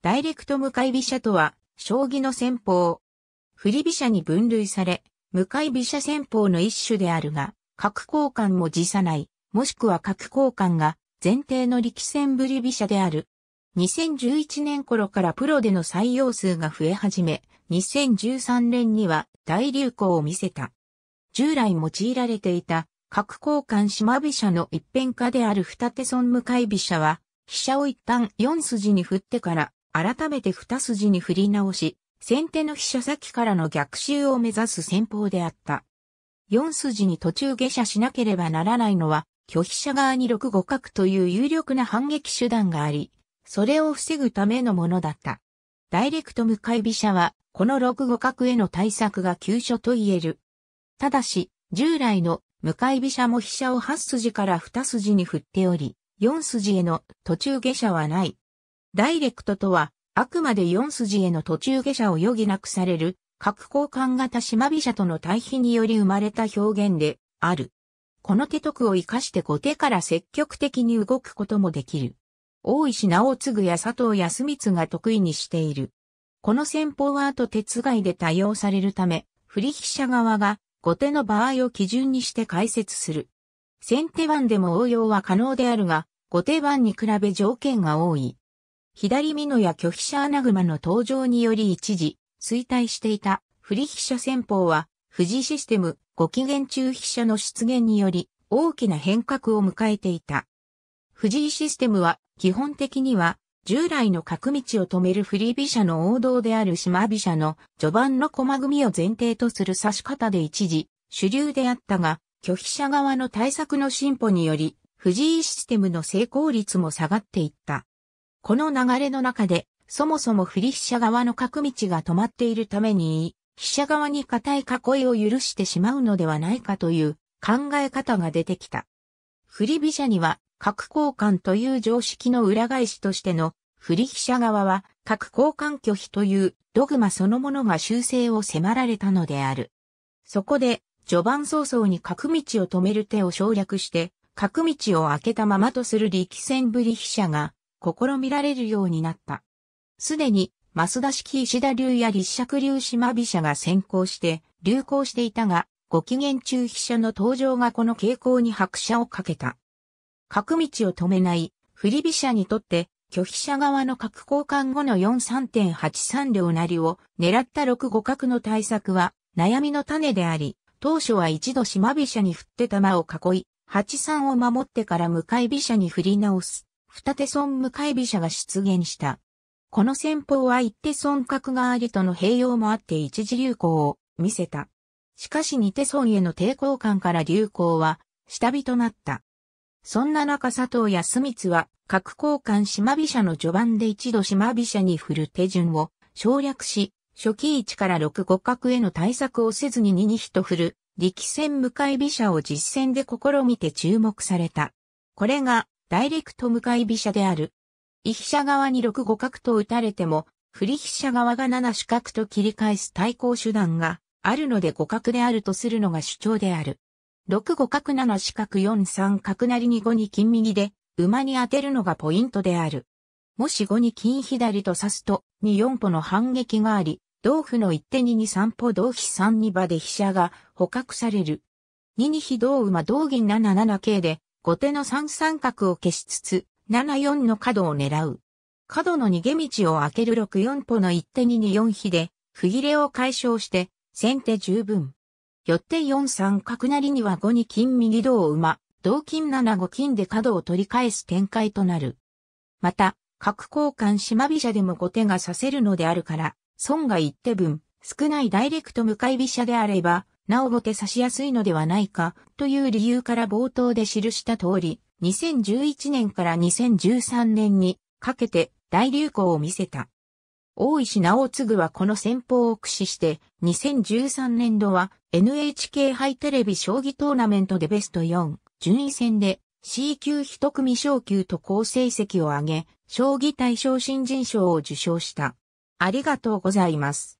ダイレクト向かい飛車とは、将棋の戦法。振り飛車に分類され、向かい飛車戦法の一種であるが、角交換も辞さない、もしくは角交換が前提の力戦振り飛車である。2011年頃からプロでの採用数が増え始め、2013年には大流行を見せた。従来用いられていた角交換島飛車の一辺化である二手損向かい飛車は、飛車を一旦四筋に振ってから改めて二筋に振り直し、先手の飛車先からの逆襲を目指す戦法であった。四筋に途中下車しなければならないのは、拒否者側に6五角という有力な反撃手段があり、それを防ぐためのものだった。ダイレクト向かい飛車は、この6五角への対策が急所と言える。ただし、従来の向かい飛車も飛車を8筋から2筋に振っており、4筋への途中下車はない。ダイレクトとは、あくまで4筋への途中下車を余儀なくされる、各交換型島飛車との対比により生まれた表現である。この手得を活かして後手から積極的に動くこともできる。大石直次や佐藤康光が得意にしている。この戦法は後手つがいで多用されるため、振り飛車側が後手の場合を基準にして解説する。先手番でも応用は可能であるが、後手番に比べ条件が多い。左美濃や者アナ穴熊の登場により一時、衰退していた、振り飛車戦法は、富士システム、ご機嫌中飛車の出現により、大きな変革を迎えていた。藤井システムは、基本的には、従来の角道を止める振り飛車の王道である島飛車の序盤の駒組みを前提とする指し方で一時、主流であったが、拒否者側の対策の進歩により、藤井システムの成功率も下がっていった。この流れの中で、そもそも振り飛車側の角道が止まっているために、飛車側に固い囲いを許してしまうのではないかという考え方が出てきた。振り飛車には角交換という常識の裏返しとしての振り飛車側は角交換拒否というドグマそのものが修正を迫られたのである。そこで序盤早々に角道を止める手を省略して角道を開けたままとする力戦ぶり飛車が試みられるようになった。すでに、増田式石田流や立石流島飛車が先行して流行していたが、ご機嫌中飛車の登場がこの傾向に拍車をかけた。角道を止めない、振り飛車にとって、拒否者側の角交換後の43.83両なりを狙った6五角の対策は悩みの種であり、当初は一度島飛車に振って玉を囲い、83を守ってから向かい飛車に振り直す。二手孫向かい飛車が出現した。この戦法は一手孫角がありとの併用もあって一時流行を見せた。しかし二手孫への抵抗感から流行は下火となった。そんな中佐藤康光は角交換島飛車の序盤で一度島飛車に振る手順を省略し、初期位置から六五角への対策をせずに二飛と振る力戦向かい飛車を実戦で試みて注目された。これがダイレクト向かい飛車である。一飛車側に6五角と打たれても、振り飛車側が7四角と切り返す対抗手段があるので五角であるとするのが主張である。6五角7四角4三角なりに5に金右で馬に当てるのがポイントである。もし5に金左と刺すと2四歩の反撃があり、同歩の一手に2三歩同飛3二馬で飛車が捕獲される。2二飛同馬同銀7七桂で後手の3三角を消しつつ、7四の角を狙う。角の逃げ道を開ける6四歩の一手に二四飛で、不切れを解消して、先手十分。よって4三角なりには5に金右銅馬、同金7五金で角を取り返す展開となる。また、角交換島飛車でも後手がさせるのであるから、損が一手分、少ないダイレクト向かい飛車であれば、なおもてさしやすいのではないかという理由から冒頭で記した通り、2011年から2013年にかけて大流行を見せた。大石直次はこの戦法を駆使して、2013年度は NHK 杯テレビ将棋トーナメントでベスト4、順位戦で C 級一組昇級と好成績を上げ、将棋大賞新人賞を受賞した。ありがとうございます。